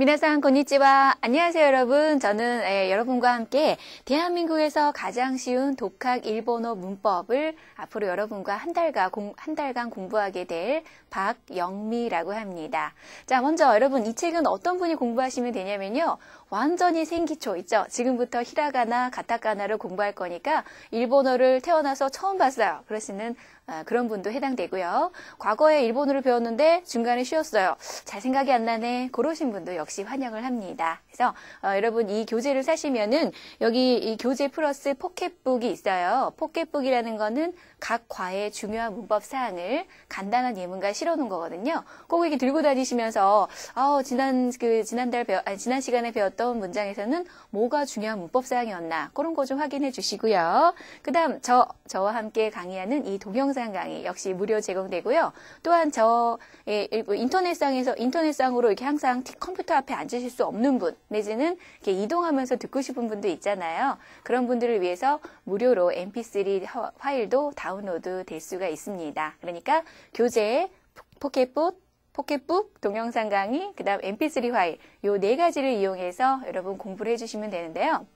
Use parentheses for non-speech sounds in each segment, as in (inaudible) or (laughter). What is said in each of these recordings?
미나상 건니치와 안녕하세요 여러분 저는 예, 여러분과 함께 대한민국에서 가장 쉬운 독학 일본어 문법을 앞으로 여러분과 한 달간, 공, 한 달간 공부하게 될 박영미라고 합니다 자 먼저 여러분 이 책은 어떤 분이 공부하시면 되냐면요 완전히 생기초 있죠 지금부터 히라가나 가타카나를 공부할 거니까 일본어를 태어나서 처음 봤어요 그러시는 아, 그런 분도 해당되고요. 과거에 일본어를 배웠는데 중간에 쉬었어요. 잘 생각이 안 나네. 그러신 분도 역시 환영을 합니다. 그래서 어, 여러분 이 교재를 사시면은 여기 이 교재 플러스 포켓북이 있어요. 포켓북이라는 거는 각 과의 중요한 문법 사항을 간단한 예문과 실어놓은 거거든요. 꼭 이렇게 들고 다니시면서 어, 지난 그 지난달 배 아니, 지난 시간에 배웠던 문장에서는 뭐가 중요한 문법 사항이었나 그런 거 좀 확인해 주시고요. 그다음 저 저와 함께 강의하는 이 동영상 영상 강의 역시 무료 제공되고요. 또한 저 예, 인터넷상에서 인터넷상으로 이렇게 항상 컴퓨터 앞에 앉으실 수 없는 분 내지는 이렇게 이동하면서 듣고 싶은 분도 있잖아요. 그런 분들을 위해서 무료로 mp3 파일도 다운로드 될 수가 있습니다. 그러니까 교재, 포켓북, 포켓북, 동영상 강의, 그 다음 mp3 화일요 네 가지를 이용해서 여러분 공부를 해주시면 되는데요.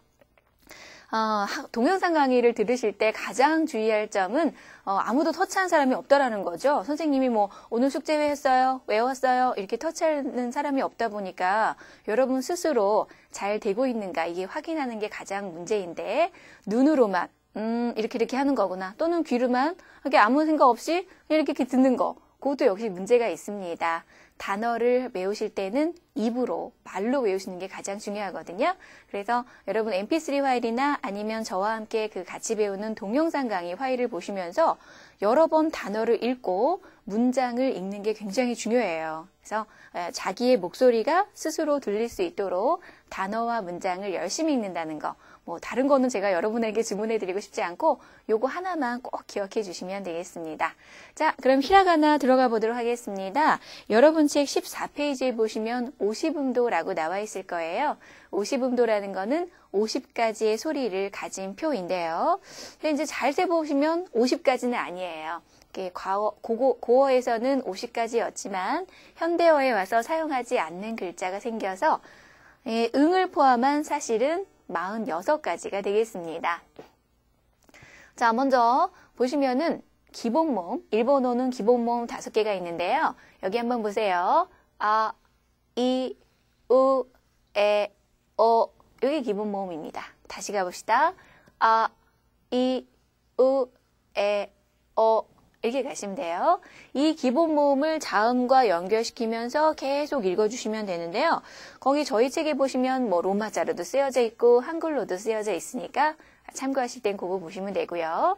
어, 동영상 강의를 들으실 때 가장 주의할 점은 어, 아무도 터치한 사람이 없다라는 거죠. 선생님이 뭐 오늘 숙제 왜 했어요? 외웠어요? 이렇게 터치하는 사람이 없다 보니까 여러분 스스로 잘 되고 있는가 이게 확인하는 게 가장 문제인데 눈으로만 음 이렇게 이렇게 하는 거구나 또는 귀로만 이렇게 아무 생각 없이 이렇게 이렇게 듣는 거 그것도 역시 문제가 있습니다. 단어를 외우실 때는 입으로, 말로 외우시는 게 가장 중요하거든요. 그래서 여러분 mp3 파일이나 아니면 저와 함께 그 같이 배우는 동영상 강의 파일을 보시면서 여러 번 단어를 읽고 문장을 읽는 게 굉장히 중요해요. 그래서 자기의 목소리가 스스로 들릴 수 있도록 단어와 문장을 열심히 읽는다는 거. 뭐 다른 거는 제가 여러분에게 주문해 드리고 싶지 않고 요거 하나만 꼭 기억해 주시면 되겠습니다. 자, 그럼 히라가나 들어가 보도록 하겠습니다. 여러분 책 14페이지에 보시면 50음도라고 나와 있을 거예요. 50음도라는 거는 50가지의 소리를 가진 표인데요. 이제 잘 세보시면 50가지는 아니에요. 과어, 고어, 에서는 50가지였지만 현대어에 와서 사용하지 않는 글자가 생겨서 응을 예, 포함한 사실은 46가지가 되겠습니다. 자, 먼저 보시면은 기본 모음, 일본어는 기본 모음 5개가 있는데요. 여기 한번 보세요. 아, 이, 우, 에, 오. 어. 이게 기본 모음입니다. 다시 가봅시다. 아, 이, 우, 에, 오. 어. 이렇게 가시면 돼요. 이 기본 모음을 자음과 연결시키면서 계속 읽어주시면 되는데요. 거기 저희 책에 보시면 뭐 로마자로도 쓰여져 있고 한글로도 쓰여져 있으니까 참고하실 땐 그거 보시면 되고요.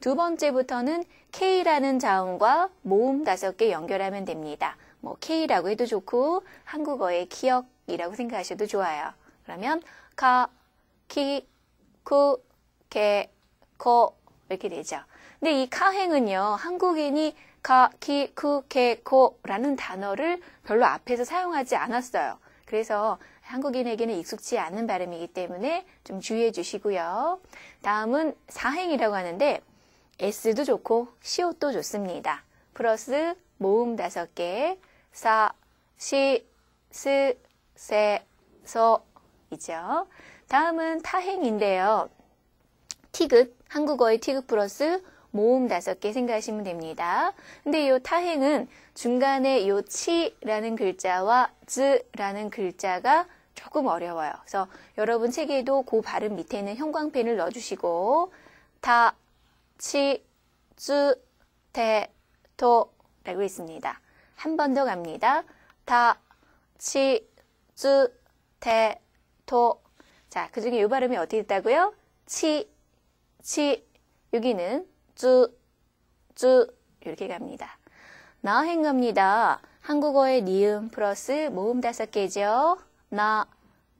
두 번째부터는 K라는 자음과 모음 다섯 개 연결하면 됩니다. 뭐 K라고 해도 좋고 한국어의 기억이라고 생각하셔도 좋아요. 그러면 가, 키, 쿠, 케, 코 이렇게 되죠. 근데 이 카행은요, 한국인이 가, 키, 쿠, 케, 코 라는 단어를 별로 앞에서 사용하지 않았어요. 그래서 한국인에게는 익숙치 않은 발음이기 때문에 좀 주의해 주시고요. 다음은 사행이라고 하는데 S도 좋고 시옷도 좋습니다. 플러스 모음 다섯 개, 사, 시, 스, 세, 소 이죠. 다음은 타행인데요. 티귿, 한국어의 티귿 플러스 모음 다섯 개 생각하시면 됩니다. 근데 이 타행은 중간에 요 치라는 글자와 즈라는 글자가 조금 어려워요. 그래서 여러분 책에도 그 발음 밑에는 형광펜을 넣어주시고 다, 치, 쯔, 대, 도 라고 있습니다. 한 번 더 갑니다. 다, 치, 쯔, 대, 도. 자, 그 중에 이 발음이 어디 있다고요? 치, 치. 여기는 쯔, 쯔 이렇게 갑니다. 나행 갑니다. 한국어의 니음 플러스 모음 다섯 개죠. 나,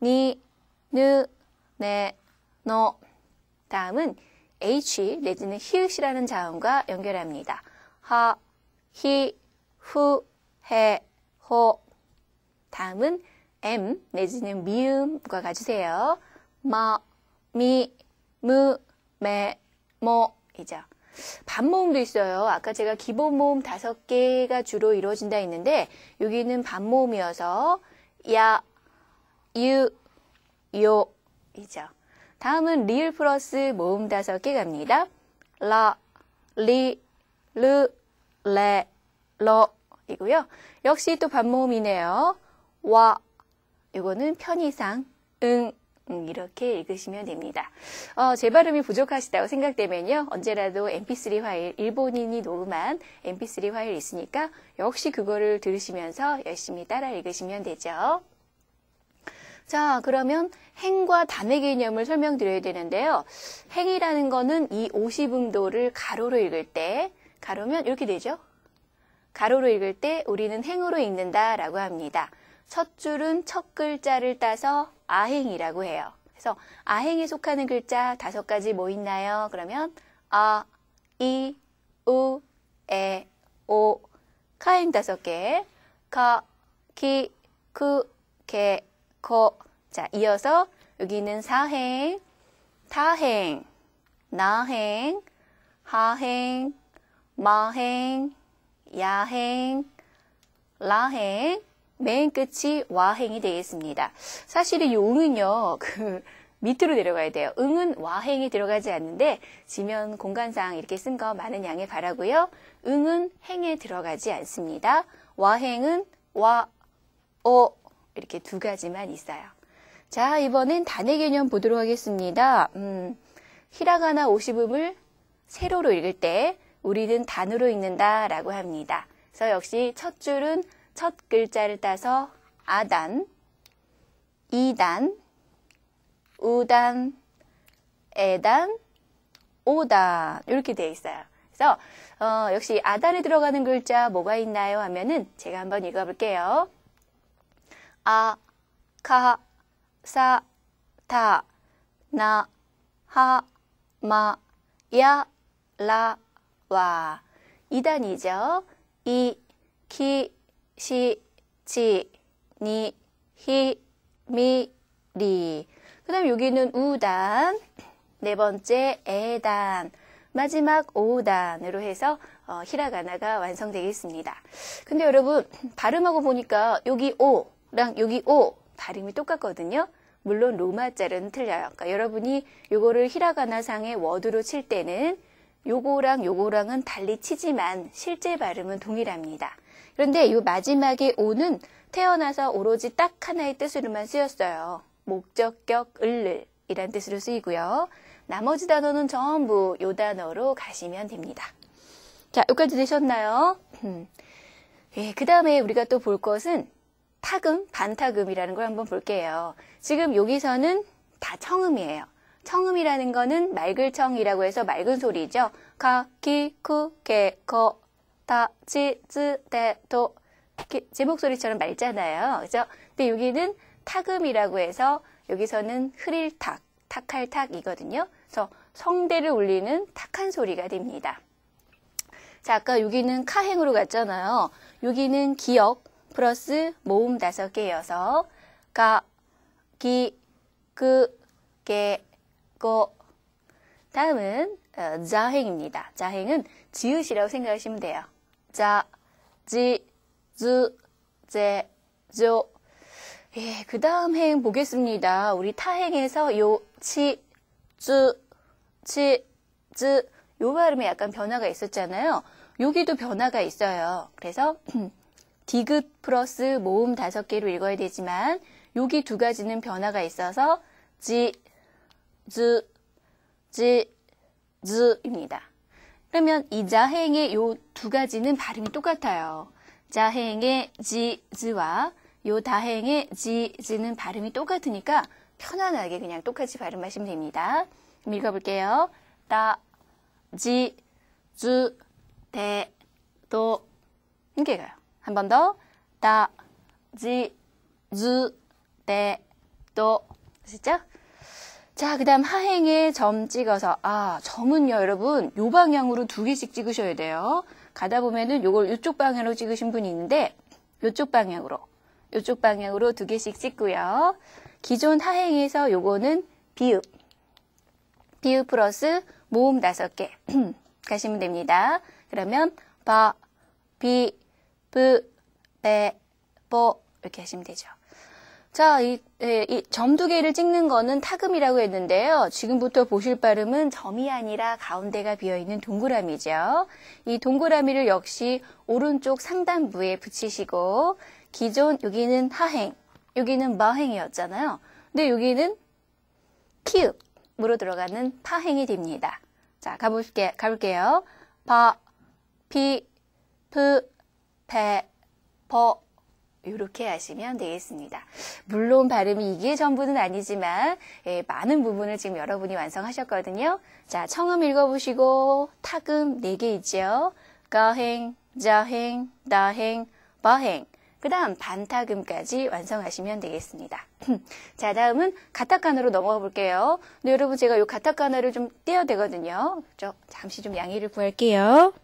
니, 느, 네, 너. 다음은 H 내지는 히읗이라는 자음과 연결합니다. 하, 히, 후, 해, 호. 다음은 M 내지는 미음과 가주세요. 마, 미, 무, 메, 모 이죠. 반모음도 있어요. 아까 제가 기본 모음 다섯 개가 주로 이루어진다 했는데 여기는 반모음이어서 야, 유, 요 이죠. 다음은 리을 플러스 모음 다섯 개 갑니다. 라, 리, 르, 레, 러 이고요. 역시 또 반모음이네요. 와 이거는 편의상 응 음, 이렇게 읽으시면 됩니다. 어, 제 발음이 부족하시다고 생각되면요. 언제라도 mp3 화일 일본인이 녹음한 mp3 화일 있으니까 역시 그거를 들으시면서 열심히 따라 읽으시면 되죠. 자, 그러면 행과 단의 개념을 설명드려야 되는데요. 행이라는 거는 이 50음도를 가로로 읽을 때, 가로면 이렇게 되죠. 가로로 읽을 때 우리는 행으로 읽는다라고 합니다. 첫 줄은 첫 글자를 따서 아행이라고 해요. 그래서 아행에 속하는 글자 다섯 가지 뭐 있나요? 그러면 아, 이, 우, 에, 오, 카행 다섯 개, 가, 기, 그, 개, 거. 자, 이어서 여기는 사행, 타행, 나행, 하행, 마행, 야행, 라행, 맨 끝이 와행이 되겠습니다. 사실 이 용은요, 그 밑으로 내려가야 돼요. 응은 와행이 들어가지 않는데 지면 공간상 이렇게 쓴 거 많은 양해 바라고요. 응은 행에 들어가지 않습니다. 와행은 와, 어 이렇게 두 가지만 있어요. 자, 이번엔 단의 개념 보도록 하겠습니다. 음, 히라가나 50음을 세로로 읽을 때 우리는 단으로 읽는다라고 합니다. 그래서 역시 첫 줄은 첫 글자를 따서 아단, 이단, 우단, 에단, 오단 이렇게 되어 있어요. 그래서 어, 역시 아단에 들어가는 글자 뭐가 있나요? 하면은 제가 한번 읽어볼게요. 아, 카, 사, 타, 나, 하, 마, 야, 라, 와. 이단이죠 이, 키, 시, 지, 니, 히, 미, 리. 그 다음 여기는 우단, 네 번째 에단, 마지막 오단으로 해서 어, 히라가나가 완성되겠습니다. 근데 여러분 발음하고 보니까 여기 오랑 여기 오 발음이 똑같거든요. 물론 로마자는 틀려요. 그러니까 여러분이 요거를 히라가나상의 워드로 칠 때는 요거랑 요거랑은 달리 치지만 실제 발음은 동일합니다. 그런데 이 마지막에 오는 태어나서 오로지 딱 하나의 뜻으로만 쓰였어요. 목적격 을을 이란 뜻으로 쓰이고요. 나머지 단어는 전부 요 단어로 가시면 됩니다. 자, 여기까지 들으셨나요 음. 예, 그 다음에 우리가 또 볼 것은 타금, 반타금이라는 걸 한번 볼게요. 지금 여기서는 다 청음이에요. 청음이라는 거는 맑을 청이라고 해서 맑은 소리죠. 가, 키, 쿠, 게, 거, 다, 지, 즈, 대, 도. 제 목소리처럼 말잖아요 그죠? 근데 여기는 타금이라고 해서 여기서는 흐릴 탁, 탁할 탁이거든요. 그래서 성대를 울리는 탁한 소리가 됩니다. 자, 아까 여기는 카행으로 갔잖아요. 여기는 기억 플러스 모음 다섯 개여서 가, 기, 그, 게, 고. 다음은 어, 자행입니다. 자행은 지읒이라고 생각하시면 돼요. 자, 지, 즈, 제, 조. 예, 그 다음 행 보겠습니다. 우리 타행에서 요, 치, 쯔, 치, 쯔, 요 발음에 약간 변화가 있었잖아요. 여기도 변화가 있어요. 그래서 (clears throat) 디귿 플러스 모음 다섯 개로 읽어야 되지만 여기 두 가지는 변화가 있어서 지, 즈, 지, 즈입니다. 그러면 이 자행의 요 두 가지는 발음이 똑같아요. 자행의 지즈와 요 다행의 지즈는 발음이 똑같으니까 편안하게 그냥 똑같이 발음하시면 됩니다. 읽어볼게요. 다, 지, 주, 대, 도. 이렇게 가요. 한 번 더. 다, 지, 주, 대, 도. 아시죠? 자, 그 다음 하행에 점 찍어서 아, 점은요 여러분 요 방향으로 두 개씩 찍으셔야 돼요. 가다 보면은 요걸 이쪽 방향으로 찍으신 분이 있는데 요쪽 방향으로 요쪽 방향으로 두 개씩 찍고요. 기존 하행에서 요거는 비읍 비읍 플러스 모음 다섯 개 (clears throat) 가시면 됩니다. 그러면 바, 비, 브, 배, 보 이렇게 하시면 되죠. 자, 이, 예, 이점 두 개를 찍는 거는 타금이라고 했는데요. 지금부터 보실 발음은 점이 아니라 가운데가 비어있는 동그라미죠. 이 동그라미를 역시 오른쪽 상단부에 붙이시고 기존 여기는 하행, 여기는 마행이었잖아요. 근데 여기는 키읔으로 들어가는 파행이 됩니다. 자, 가볼게, 가볼게요. 바, 피, 푸, 페, 버, 이렇게 하시면 되겠습니다. 물론 발음이 이게 전부는 아니지만 예, 많은 부분을 지금 여러분이 완성하셨거든요. 자, 청음 읽어보시고 타금 4개 있죠. 가행, 자행, 다행, 버행. 그 다음 반타금까지 완성하시면 되겠습니다. (clears throat) 자, 다음은 가타카나로 넘어가 볼게요. 근데 여러분 제가 이 가타카나를 좀 떼야 되거든요. 그 잠시 좀 양해를 구할게요.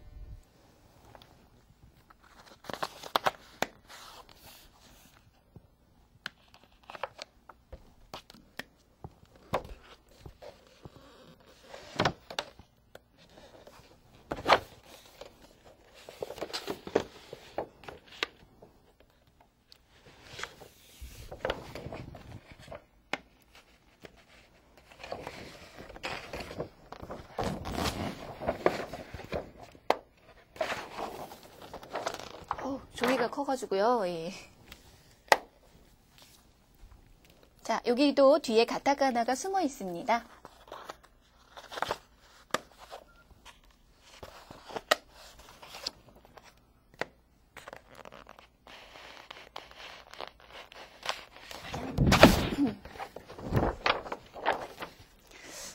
주고요 예. 자, 여기도 뒤에 가타카나가 숨어 있습니다.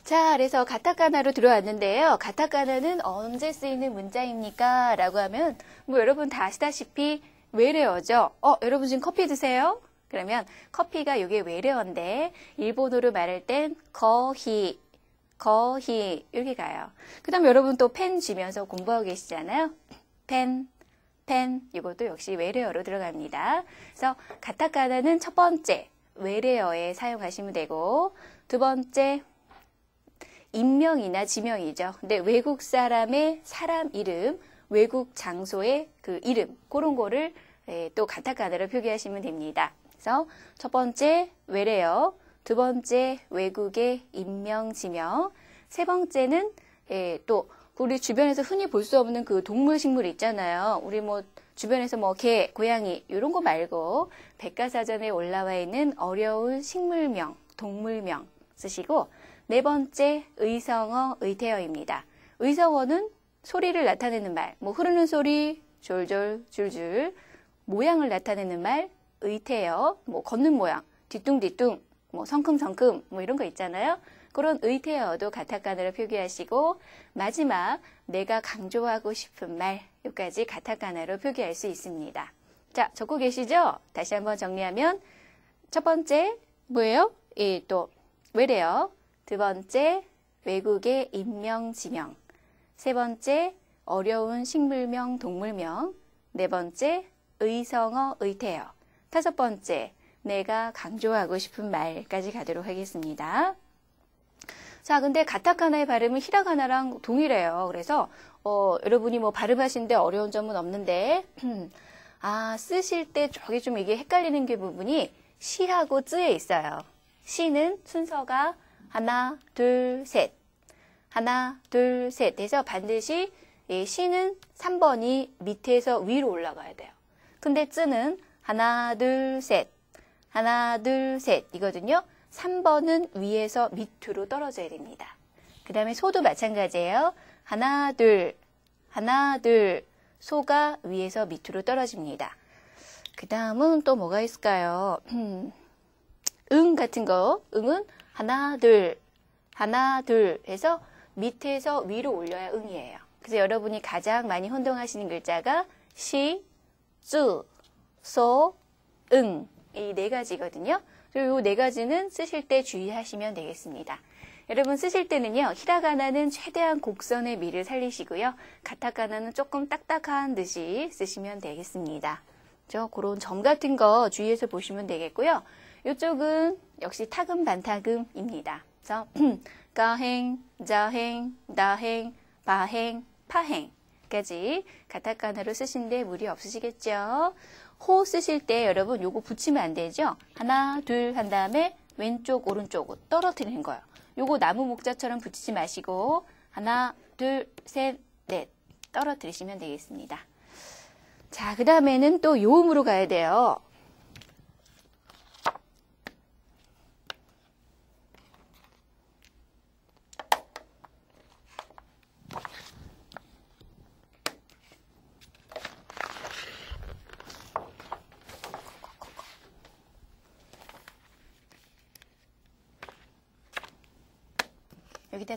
자, 그래서 가타카나로 들어왔는데요. 가타카나는 언제 쓰이는 문자입니까? 라고 하면 뭐 여러분 다 아시다시피 외래어죠. 어, 여러분 지금 커피 드세요? 그러면 커피가 이게 외래어인데 일본어로 말할 땐 거히, 거히 이렇게 가요. 그 다음 에 여러분 또 펜 쥐면서 공부하고 계시잖아요. 펜, 펜 이것도 역시 외래어로 들어갑니다. 그래서 가타카나는 첫 번째 외래어에 사용하시면 되고 두 번째 인명이나 지명이죠. 근데 외국 사람의 사람 이름 외국 장소의 그 이름 그런 거를 예, 또 가타카나로 표기하시면 됩니다. 그래서 첫 번째 외래어, 두 번째 외국의 인명 지명, 세 번째는 예, 또 우리 주변에서 흔히 볼 수 없는 그 동물 식물 있잖아요. 우리 뭐 주변에서 뭐 개, 고양이 이런 거 말고 백과사전에 올라와 있는 어려운 식물명, 동물명 쓰시고 네 번째 의성어, 의태어입니다. 의성어는 소리를 나타내는 말, 뭐 흐르는 소리, 졸졸, 줄줄, 모양을 나타내는 말, 의태어, 뭐 걷는 모양, 뒤뚱뒤뚱, 뭐 성큼성큼, 뭐 이런 거 있잖아요. 그런 의태어도 가타카나로 표기하시고 마지막 내가 강조하고 싶은 말 여기까지 가타카나로 표기할 수 있습니다. 자, 적고 계시죠? 다시 한번 정리하면 첫 번째 뭐예요? 예, 또 외래어. 두 번째 외국의 인명 지명. 세 번째, 어려운 식물명, 동물명. 네 번째, 의성어, 의태어. 다섯 번째, 내가 강조하고 싶은 말까지 가도록 하겠습니다. 자, 근데 가타카나의 발음은 히라가나랑 동일해요. 그래서 어, 여러분이 뭐 발음하시는데 어려운 점은 없는데 (clears throat) 아 쓰실 때 저기 좀 이게 헷갈리는 게 부분이 시하고 쯔에 있어요. 시는 순서가 하나, 둘, 셋. 하나, 둘, 셋 해서 반드시 예, 시는 3번이 밑에서 위로 올라가야 돼요. 근데 쯔는 하나, 둘, 셋, 하나, 둘, 셋 이거든요. 3번은 위에서 밑으로 떨어져야 됩니다. 그 다음에 소도 마찬가지예요. 하나, 둘, 하나, 둘, 소가 위에서 밑으로 떨어집니다. 그 다음은 또 뭐가 있을까요? (clears throat) 응 같은 거, 응은 하나, 둘, 하나, 둘 해서 밑에서 위로 올려야 응이에요. 그래서 여러분이 가장 많이 혼동하시는 글자가 시, 쯔, 소, 응. 이 네 가지거든요. 그리고 이네 가지는 쓰실 때 주의하시면 되겠습니다. 여러분 쓰실 때는요. 히라가나는 최대한 곡선의 미를 살리시고요. 가타가나는 조금 딱딱한 듯이 쓰시면 되겠습니다. 저 그런 점 같은 거 주의해서 보시면 되겠고요. 이쪽은 역시 타금 반타금입니다. 그래서 (clears throat) 가행, 자행, 나행, 바행, 파행까지 가타카나로 쓰신데 무리 없으시겠죠? 호 쓰실 때 여러분 요거 붙이면 안 되죠? 하나, 둘 한 다음에 왼쪽, 오른쪽 떨어뜨리는 거예요. 요거 나무 목자처럼 붙이지 마시고 하나, 둘, 셋, 넷 떨어뜨리시면 되겠습니다. 자, 그 다음에는 또 요음으로 가야 돼요.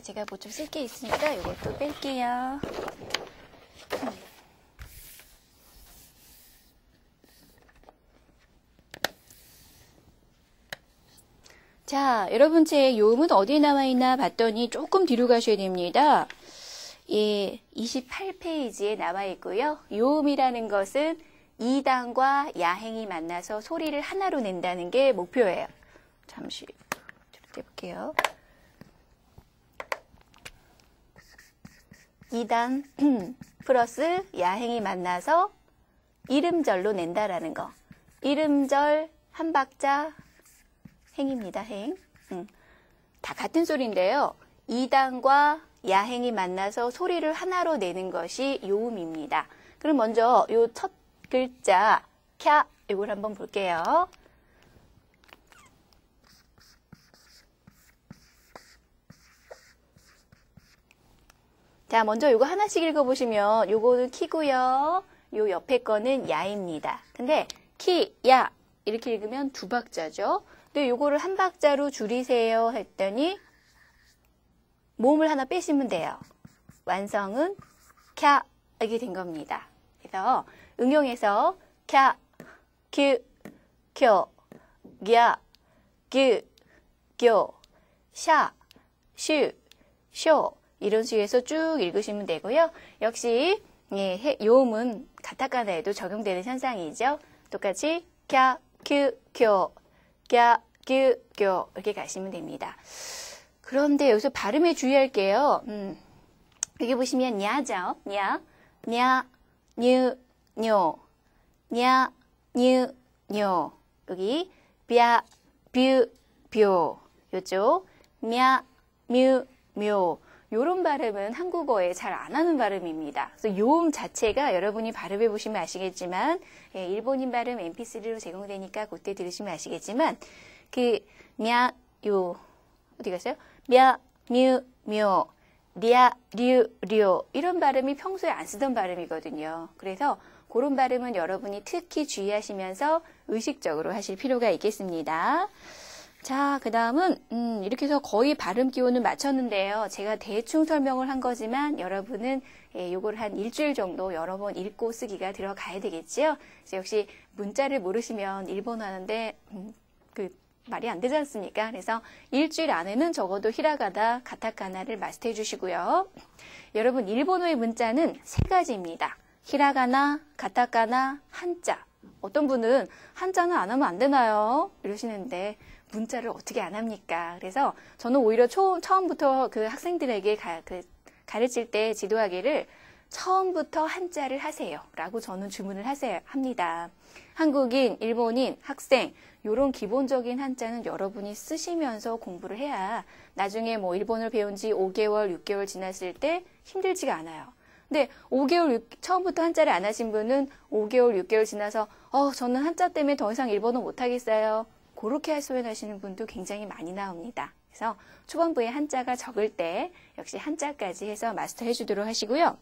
여기 제가 뭐 좀 쓸 게 있으니까 이것도 뺄게요. 자, 여러분 제 요음은 어디에 나와 있나 봤더니 조금 뒤로 가셔야 됩니다. 예, 28페이지에 나와 있고요. 요음이라는 것은 이단과 야행이 만나서 소리를 하나로 낸다는 게 목표예요. 잠시 좀 떼볼게요. 이단 (clears throat) 플러스 야행이 만나서 이름절로 낸다라는 거. 이름절 한 박자 행입니다. 행. 응. 다 같은 소리인데요. 이단과 야행이 만나서 소리를 하나로 내는 것이 요음입니다. 그럼 먼저 요 첫 글자 캬 이걸 한번 볼게요. 자, 먼저 이거 하나씩 읽어보시면 이거는 키고요. 요 옆에 거는 야입니다. 근데 키, 야 이렇게 읽으면 두 박자죠. 근데 이거를한 박자로 줄이세요 했더니 몸을 하나 빼시면 돼요. 완성은 캬이게 된 겁니다. 그래서 응용해서 캬, 큐, 쿄, 야, 규, 교, 샤, 슈, 쇼, 이런 식에서 쭉 읽으시면 되고요. 역시 예, 요음은 가타카나에도 적용되는 현상이죠. 똑같이 캬, 큐, 쿄, 캬, 큐, 쿄 이렇게 가시면 됩니다. 그런데 여기서 발음에 주의할게요. 음, 여기 보시면 냐죠. 냐, 냐, 뉴, 뇨, 냐, 뉴, 뇨. 여기 뼈, 뷰, 뷰. 요쪽 냐, 뮤, 묘. 요런 발음은 한국어에 잘 안 하는 발음입니다. 그래서 요음 자체가 여러분이 발음해 보시면 아시겠지만 예, 일본인 발음 mp3로 제공되니까 그때 들으시면 아시겠지만 그 냐, 요 어디 갔어요? 냐, 뮤, 묘 리아, 류, 료 이런 발음이 평소에 안 쓰던 발음이거든요. 그래서 그런 발음은 여러분이 특히 주의하시면서 의식적으로 하실 필요가 있겠습니다. 자, 그 다음은 음, 이렇게 해서 거의 발음 기호는 맞췄는데요. 제가 대충 설명을 한 거지만 여러분은 예, 요걸 한 일주일 정도 여러 번 읽고 쓰기가 들어가야 되겠지요. 그래서 역시 문자를 모르시면 일본어 하는데 음, 그 말이 안 되지 않습니까? 그래서 일주일 안에는 적어도 히라가다, 가타카나를 마스터해 주시고요. 여러분 일본어의 문자는 세 가지입니다. 히라가나, 가타카나, 한자. 어떤 분은 한자는 안 하면 안 되나요? 이러시는데 문자를 어떻게 안 합니까? 그래서 저는 오히려 초, 처음부터 그 학생들에게 가, 그 가르칠 때 지도하기를 처음부터 한자를 하세요. 라고 저는 주문을 하세요. 합니다. 한국인, 일본인, 학생, 요런 기본적인 한자는 여러분이 쓰시면서 공부를 해야 나중에 뭐 일본을 배운 지 5개월, 6개월 지났을 때 힘들지가 않아요. 근데 5개월 6, 처음부터 한자를 안 하신 분은 5개월, 6개월 지나서 어, 저는 한자 때문에 더 이상 일본어 못 하겠어요. 그렇게 소연하시는 분도 굉장히 많이 나옵니다. 그래서 초반부에 한자가 적을 때 역시 한자까지 해서 마스터해 주도록 하시고요.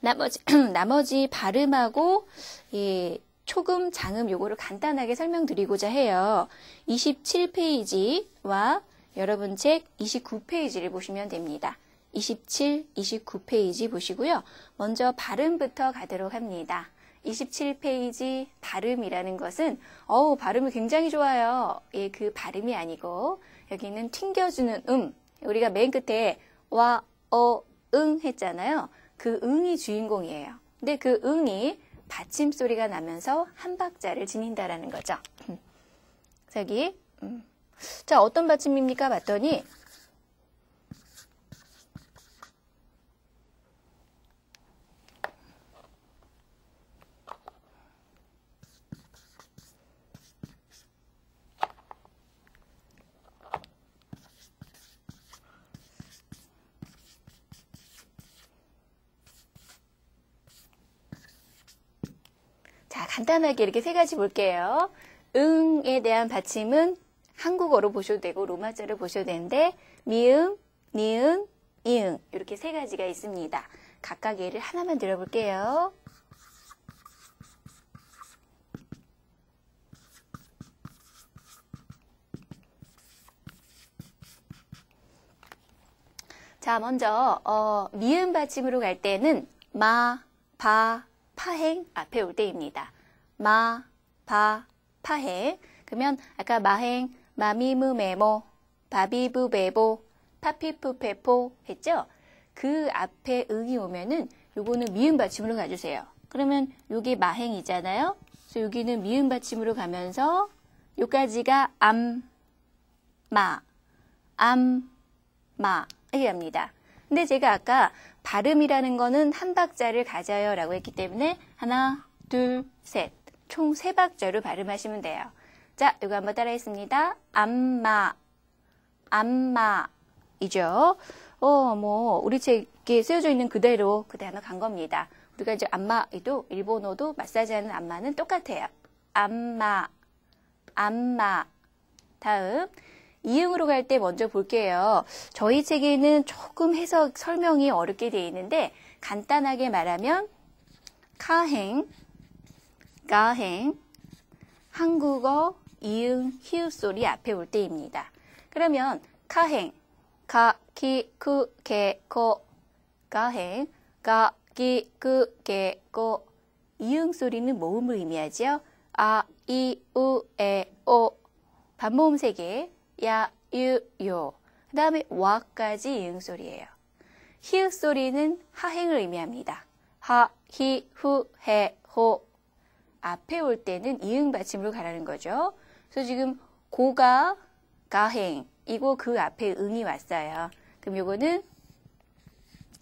나머지, (clears throat) 나머지 발음하고 이 초금, 장음 요거를 간단하게 설명드리고자 해요. 27페이지와 여러분 책 29페이지를 보시면 됩니다. 27, 29페이지 보시고요. 먼저 발음부터 가도록 합니다. 27페이지 발음이라는 것은 어우 발음이 굉장히 좋아요. 예, 그 발음이 아니고 여기는 튕겨주는 음. 우리가 맨 끝에 와, 어, 응 했잖아요. 그 응이 주인공이에요. 근데 그 응이 받침 소리가 나면서 한 박자를 지닌다라는 거죠. 음. 저기 음. 자 어떤 받침입니까? 봤더니 간단하게 이렇게 세 가지 볼게요. 응에 대한 받침은 한국어로 보셔도 되고 로마자를 보셔도 되는데 미음, 니응 이응 이렇게 세 가지가 있습니다. 각각 예를 하나만 들어볼게요. 자, 먼저 어, 미음 받침으로 갈 때는 마, 바, 파행 앞에 올 때입니다. 마, 바, 파해. 그러면 아까 마행, 마미무 메모, 바비부 베보, 파피프 페포 했죠? 그 앞에 응이 오면은 요거는 미음 받침으로 가주세요. 그러면 요게 마행이잖아요. 그래서 여기는 미음 받침으로 가면서 요까지가 암, 마, 암, 마 이렇게 니다 근데 제가 아까 발음이라는 거는 한 박자를 가져요 라고 했기 때문에 하나, 둘, 셋총 세박자로 발음하시면 돼요. 자, 이거 한번 따라했습니다. 암마암마이죠 어, 뭐 우리 책에 쓰여져 있는 그대로 그대로 간 겁니다. 우리가 이제 암마이도 일본어도 마사지하는 암마는 똑같아요. 암마암마 다음 이응으로 갈 때 먼저 볼게요. 저희 책에는 조금 해석 설명이 어렵게 되어 있는데 간단하게 말하면 카행, 가행 한국어 이응 히읗 소리 앞에 올 때입니다. 그러면 가행 가, 기, 그, 개, 고 가행 가, 기, 그, 개, 고 이응 소리는 모음을 의미하지요. 아, 이, 우, 에, 오 반모음 세개 야, 유, 요. 그 다음에 와까지 이응 소리예요. 히읗 소리는 하행을 의미합니다. 하, 히, 후, 해, 호 앞에 올 때는 이응 받침으로 가라는 거죠. 그래서 지금 고가 가행이거그 앞에 응이 왔어요. 그럼 요거는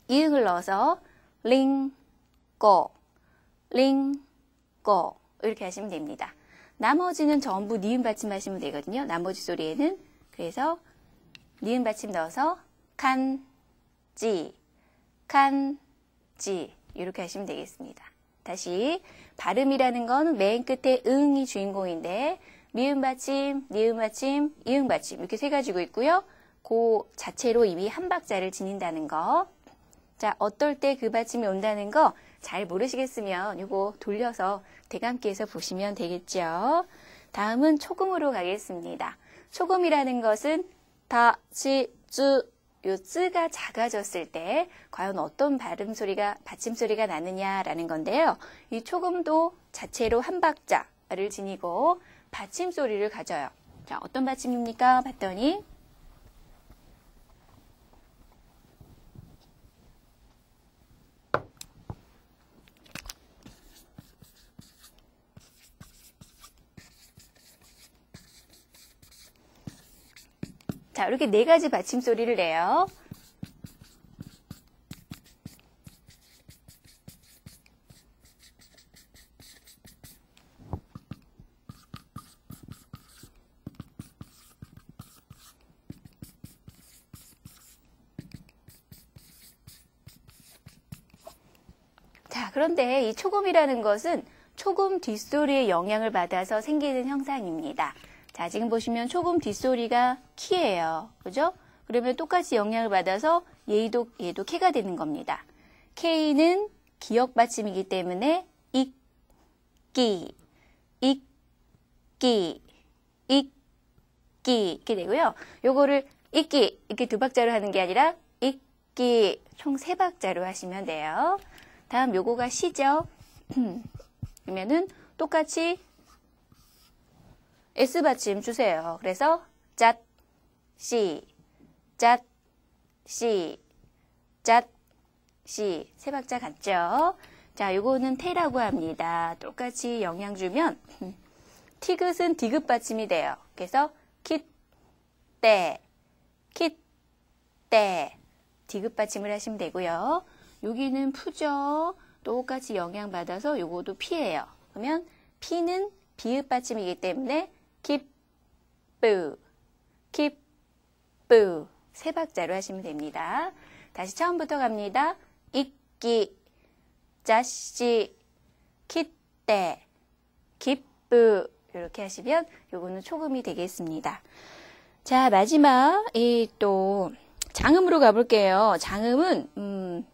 이응을 넣어서 링거 링거 이렇게 하시면 됩니다. 나머지는 전부 니은 받침 하시면 되거든요. 나머지 소리에는 그래서 니은 받침 넣어서 칸지 칸지 이렇게 하시면 되겠습니다. 다시 발음이라는 건 맨 끝에 응이 주인공인데 미음 받침, 니음 받침, 이음 받침 이렇게 세 가지고 있고요. 고 그 자체로 이미 한 박자를 지닌다는 거. 자, 어떨 때 그 받침이 온다는 거 잘 모르시겠으면 이거 돌려서 대감기에서 보시면 되겠죠. 다음은 초금으로 가겠습니다. 초금이라는 것은 다, 시, 주, 요 쓰가 작아졌을 때 과연 어떤 발음 소리가 받침 소리가 나느냐라는 건데요. 이초금도 자체로 한 박자를 지니고 받침 소리를 가져요. 자, 어떤 받침입니까? 봤더니 자, 이렇게 네 가지 받침 소리를 내요. 그런데 이 초음이라는 것은 초음 뒷소리의 영향을 받아서 생기는 형상입니다. 자, 아, 지금 보시면 초금 뒷소리가 키예요. 그죠? 그러면 똑같이 영향을 받아서 얘도, 얘도 K가 되는 겁니다. K는 기억 받침이기 때문에 익기, 익기, 익기 이렇게 되고요. 요거를 익기 이렇게 두 박자로 하는 게 아니라 익기 총 세 박자로 하시면 돼요. 다음 요거가 시죠. (clears throat) 그러면은 똑같이 S 받침 주세요. 그래서 잣, 씨, 잣, 씨, 잣, 씨. 세 박자 같죠? 자, 요거는 테라고 합니다. 똑같이 영향 주면 (laughs) 티귿은 디귿 받침이 돼요. 그래서 킷, 때, 킷, 때. 디귿 받침을 하시면 되고요. 여기는 푸죠. 똑같이 영향받아서 요거도 피예요. 그러면 피는 비읍 받침이기 때문에 기쁘, 기쁘 세 박자로 하시면 됩니다. 다시 처음부터 갑니다. 있기, 자시, 키떼 기쁘 이렇게 하시면 요거는 초금이 되겠습니다. 자 마지막 이 또 장음으로 가볼게요. 장음은 음,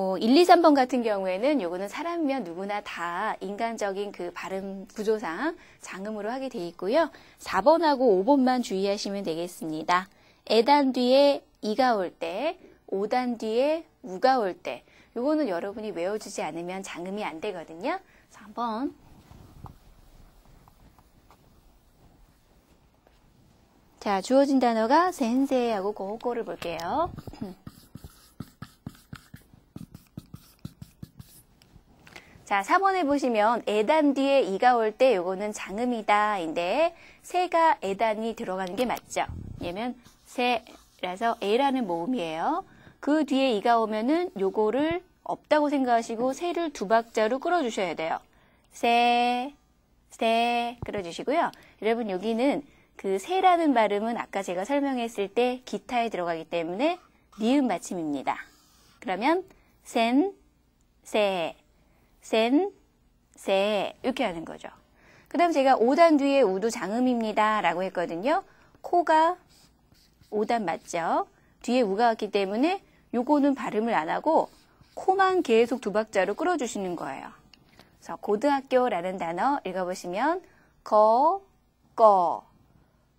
뭐 1, 2, 3번 같은 경우에는 요거는 사람이면 누구나 다 인간적인 그 발음 구조상 장음으로 하게 돼 있고요. 4번하고 5번만 주의하시면 되겠습니다. 애단 뒤에 이가 올 때, 5단 뒤에 우가 올 때, 요거는 여러분이 외워주지 않으면 장음이 안 되거든요. 3번 자, 주어진 단어가 센세하고 고고를 볼게요. 자, 4번에 보시면 에단 뒤에 이가 올 때 요거는 장음이다인데 새가 에단이 들어가는 게 맞죠. 얘면 새라서 에라는 모음이에요. 그 뒤에 이가 오면은 요거를 없다고 생각하시고 새를 두 박자로 끌어주셔야 돼요. 새, 새 끌어주시고요. 여러분 여기는 그 새라는 발음은 아까 제가 설명했을 때 기타에 들어가기 때문에 니은 받침입니다. 그러면 센, 새 센, 세 이렇게 하는 거죠. 그 다음 제가 5단 뒤에 우도 장음입니다 라고 했거든요. 코가 5단 맞죠? 뒤에 우가 왔기 때문에 요거는 발음을 안 하고 코만 계속 두 박자로 끌어주시는 거예요. 그래서 고등학교라는 단어 읽어보시면 거, 거,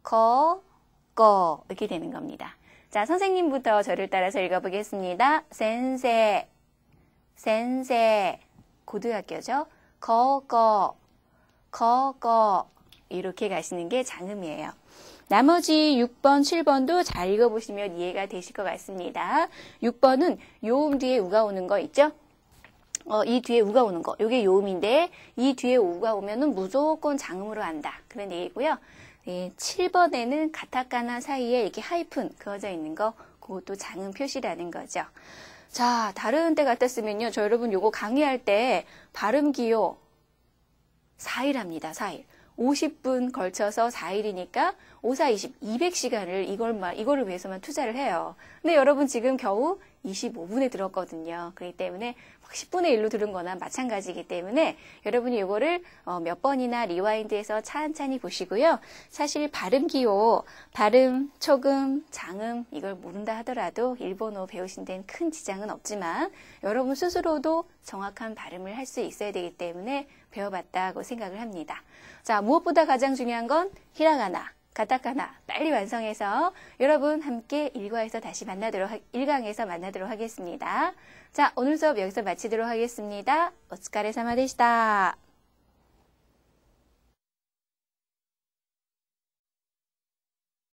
거, 거 이렇게 되는 겁니다. 자, 선생님부터 저를 따라서 읽어보겠습니다. 센세, 센세. 고등학교죠. 거거, 거거 이렇게 가시는 게 장음이에요. 나머지 6번, 7번도 잘 읽어보시면 이해가 되실 것 같습니다. 6번은 요음 뒤에 우가 오는 거 있죠? 어, 이 뒤에 우가 오는 거. 요게 요음인데 이 뒤에 우가 오면은 무조건 장음으로 한다. 그런 얘기고요. 네, 7번에는 가타카나 사이에 이렇게 하이픈 그어져 있는 거 그것도 장음 표시라는 거죠. 자, 다른 때 같았으면요. 저 여러분 요거 강의할 때 발음 기호 4일 합니다. 4일. 50분 걸쳐서 4일이니까 5, 4, 20, 200시간을 이걸만, 이거를 위해서만 투자를 해요. 근데 여러분 지금 겨우 25분에 들었거든요. 그렇기 때문에 10분의 1로 들은 거나 마찬가지이기 때문에 여러분이 이거를 어, 몇 번이나 리와인드해서 차한차히 보시고요. 사실 발음 기호, 발음, 초금, 장음 이걸 모른다 하더라도 일본어 배우신 데는 큰 지장은 없지만 여러분 스스로도 정확한 발음을 할 수 있어야 되기 때문에 배워봤다고 생각을 합니다. 자, 무엇보다 가장 중요한 건 히라가나. 가타카나 빨리 완성해서 여러분 함께 1과에서 다시 만나도록 하, 1강에서 만나도록 하겠습니다. 자, 오늘 수업 여기서 마치도록 하겠습니다. 오츠카레사마 데시다.